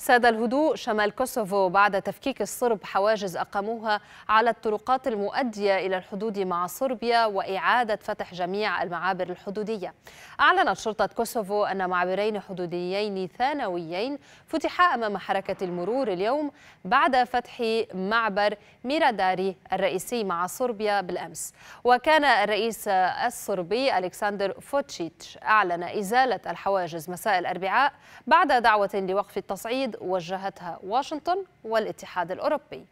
ساد الهدوء شمال كوسوفو بعد تفكيك الصرب حواجز أقاموها على الطرقات المؤدية إلى الحدود مع صربيا وإعادة فتح جميع المعابر الحدودية أعلنت شرطة كوسوفو أن معبرين حدوديين ثانويين فتحا أمام حركة المرور اليوم بعد فتح معبر ميراداري الرئيسي مع صربيا بالأمس وكان الرئيس الصربي ألكسندر فوتشيتش أعلن إزالة الحواجز مساء الأربعاء بعد دعوة لوقف التصعيد تنفيذ وجهتها واشنطن والاتحاد الأوروبي